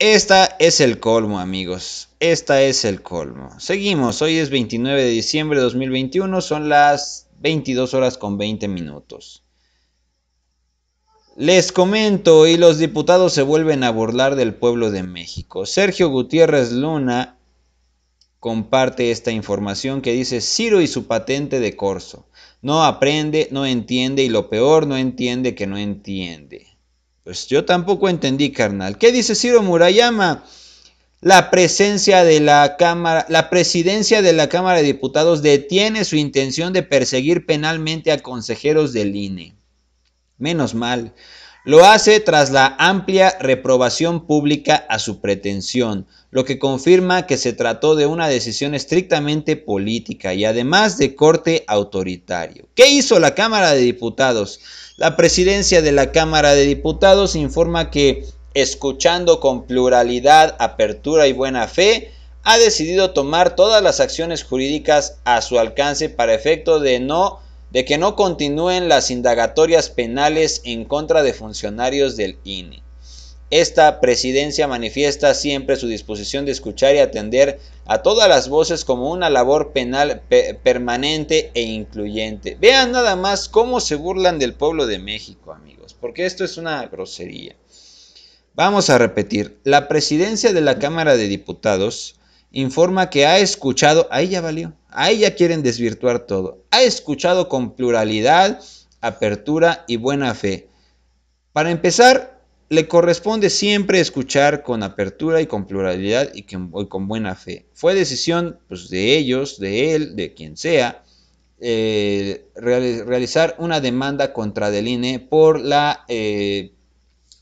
Esta es el colmo, amigos. Esta es el colmo. Seguimos. Hoy es 29 de diciembre de 2021. Son las 22 horas con 20 minutos. Les comento y los diputados se vuelven a burlar del pueblo de México. Sergio Gutiérrez Luna comparte esta información que dice Ciro y su patente de corso. No aprende, no entiende y lo peor, no entiende que no entiende. Pues yo tampoco entendí, carnal. ¿Qué dice Ciro Murayama? La presencia de la Cámara, la presidencia de la Cámara de Diputados detiene su intención de perseguir penalmente a consejeros del INE. Menos mal. Lo hace tras la amplia reprobación pública a su pretensión, lo que confirma que se trató de una decisión estrictamente política y además de corte autoritario. ¿Qué hizo la Cámara de Diputados? La presidencia de la Cámara de Diputados informa que, escuchando con pluralidad, apertura y buena fe, ha decidido tomar todas las acciones jurídicas a su alcance para efecto de no de que no continúen las indagatorias penales en contra de funcionarios del INE. Esta presidencia manifiesta siempre su disposición de escuchar y atender a todas las voces como una labor penal permanente e incluyente. Vean nada más cómo se burlan del pueblo de México, amigos, porque esto es una grosería. Vamos a repetir, la presidencia de la Cámara de Diputados informa que ha escuchado, ahí ya valió, ahí ya quieren desvirtuar todo, ha escuchado con pluralidad, apertura y buena fe. Para empezar, le corresponde siempre escuchar con apertura y con pluralidad y con, buena fe. Fue decisión pues, de ellos, de él, de quien sea, eh, realizar una demanda contra del INE por la eh,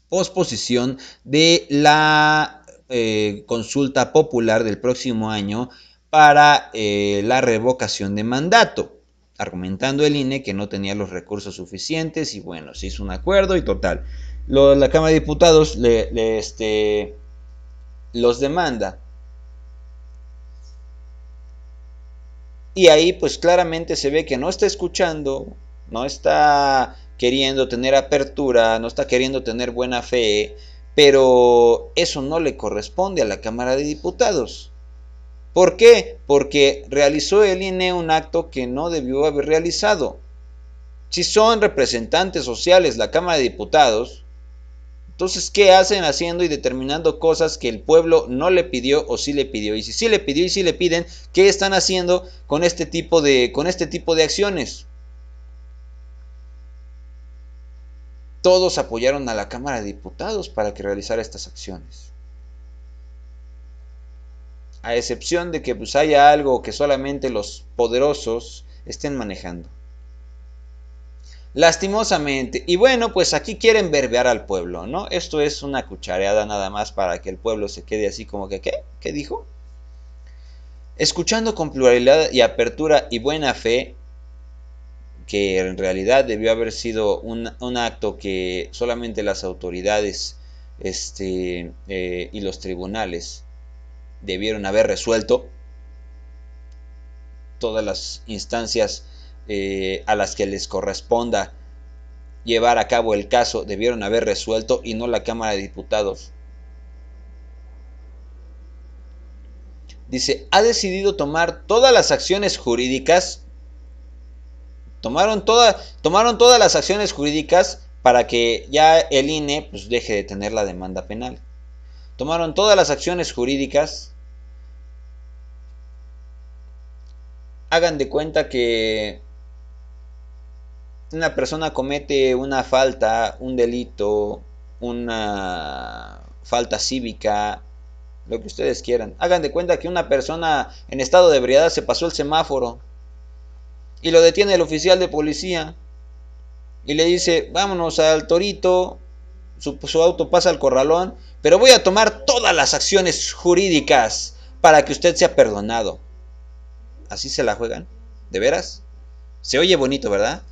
posposición de la eh, consulta popular del próximo año para eh, la revocación de mandato, argumentando el INE que no tenía los recursos suficientes y bueno, se hizo un acuerdo y total. la Cámara de Diputados le, este, los demanda. Y ahí pues claramente se ve que no está escuchando, no está queriendo tener apertura, no está queriendo tener buena fe pero eso no le corresponde a la Cámara de Diputados. ¿Por qué? Porque realizó el INE un acto que no debió haber realizado. Si son representantes sociales la Cámara de Diputados, entonces, ¿qué hacen haciendo y determinando cosas que el pueblo no le pidió o sí le pidió? Y si sí le pidió y sí le piden, ¿qué están haciendo con este tipo de, con este tipo de acciones? todos apoyaron a la Cámara de Diputados para que realizara estas acciones. A excepción de que pues, haya algo que solamente los poderosos estén manejando. Lastimosamente. Y bueno, pues aquí quieren verbear al pueblo, ¿no? Esto es una cuchareada nada más para que el pueblo se quede así como que, ¿qué? ¿Qué dijo? Escuchando con pluralidad y apertura y buena fe, que en realidad debió haber sido un, acto que solamente las autoridades este, eh, y los tribunales debieron haber resuelto, todas las instancias eh, a las que les corresponda llevar a cabo el caso debieron haber resuelto y no la Cámara de Diputados. Dice, ha decidido tomar todas las acciones jurídicas Tomaron, tomaron todas las acciones jurídicas para que ya el INE pues, deje de tener la demanda penal. Tomaron todas las acciones jurídicas. Hagan de cuenta que una persona comete una falta, un delito, una falta cívica, lo que ustedes quieran. Hagan de cuenta que una persona en estado de ebriedad se pasó el semáforo y lo detiene el oficial de policía y le dice, vámonos al torito, su, auto pasa al corralón, pero voy a tomar todas las acciones jurídicas para que usted sea perdonado. ¿Así se la juegan? ¿De veras? Se oye bonito, ¿verdad?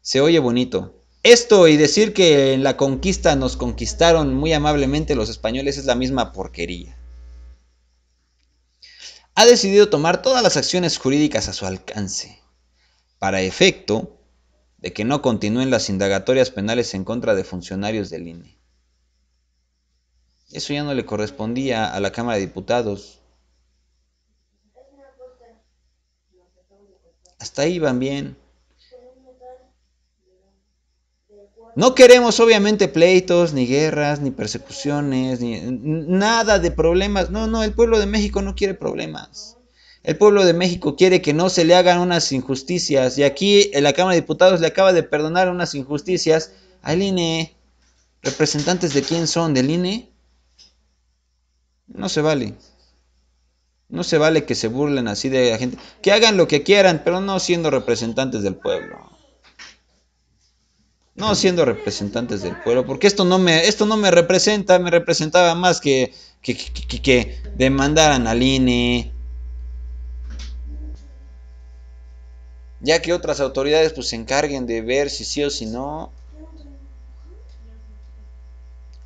Se oye bonito. Esto y decir que en la conquista nos conquistaron muy amablemente los españoles es la misma porquería. Ha decidido tomar todas las acciones jurídicas a su alcance para efecto de que no continúen las indagatorias penales en contra de funcionarios del INE. Eso ya no le correspondía a la Cámara de Diputados. Hasta ahí van bien. No queremos obviamente pleitos, ni guerras, ni persecuciones, ni nada de problemas. No, no, el pueblo de México no quiere problemas. El pueblo de México quiere que no se le hagan unas injusticias. Y aquí en eh, la Cámara de Diputados le acaba de perdonar unas injusticias al INE. ¿Representantes de quién son? ¿Del INE? No se vale. No se vale que se burlen así de la gente. Que hagan lo que quieran, pero no siendo representantes del pueblo. No siendo representantes del pueblo, porque esto no me, esto no me representa, me representaba más que, que, que, que demandaran al INE, ya que otras autoridades pues se encarguen de ver si sí o si no.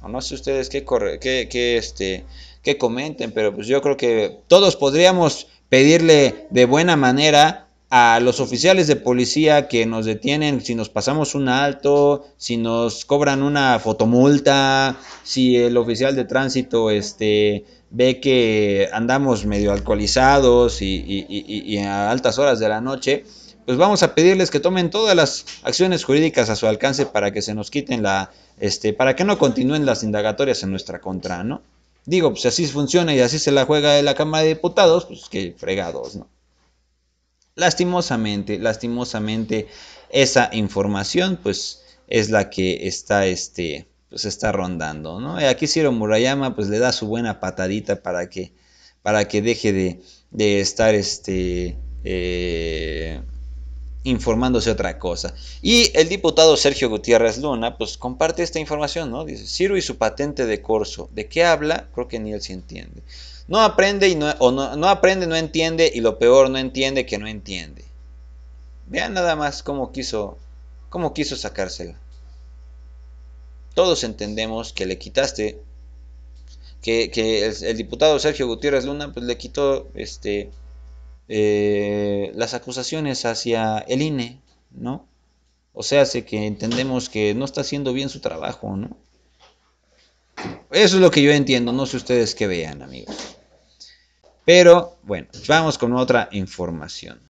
O no sé ustedes qué, este, comenten, pero pues yo creo que todos podríamos pedirle de buena manera a los oficiales de policía que nos detienen si nos pasamos un alto, si nos cobran una fotomulta, si el oficial de tránsito este, ve que andamos medio alcoholizados y, y, y a altas horas de la noche, pues vamos a pedirles que tomen todas las acciones jurídicas a su alcance para que se nos quiten la, este, para que no continúen las indagatorias en nuestra contra, ¿no? Digo, pues así funciona y así se la juega de la Cámara de Diputados, pues que fregados, ¿no? Lastimosamente, lastimosamente, esa información, pues, es la que está, este, pues está rondando, ¿no? Y aquí Ciro Murayama, pues le da su buena patadita para que, para que deje de, de estar, este, eh, informándose otra cosa. Y el diputado Sergio Gutiérrez Luna, pues comparte esta información, ¿no? Dice, Ciro y su patente de corso, ¿de qué habla? Creo que ni él se entiende. No aprende, y no, no, aprende, no entiende, y lo peor, no entiende que no entiende. Vean nada más cómo quiso, cómo quiso sacársela. Todos entendemos que le quitaste, que, el, diputado Sergio Gutiérrez Luna, pues le quitó este, eh, las acusaciones hacia el INE, ¿no? O sea, hace que entendemos que no está haciendo bien su trabajo, ¿no? Eso es lo que yo entiendo, no sé ustedes qué vean, amigos. Pero bueno, vamos con otra información.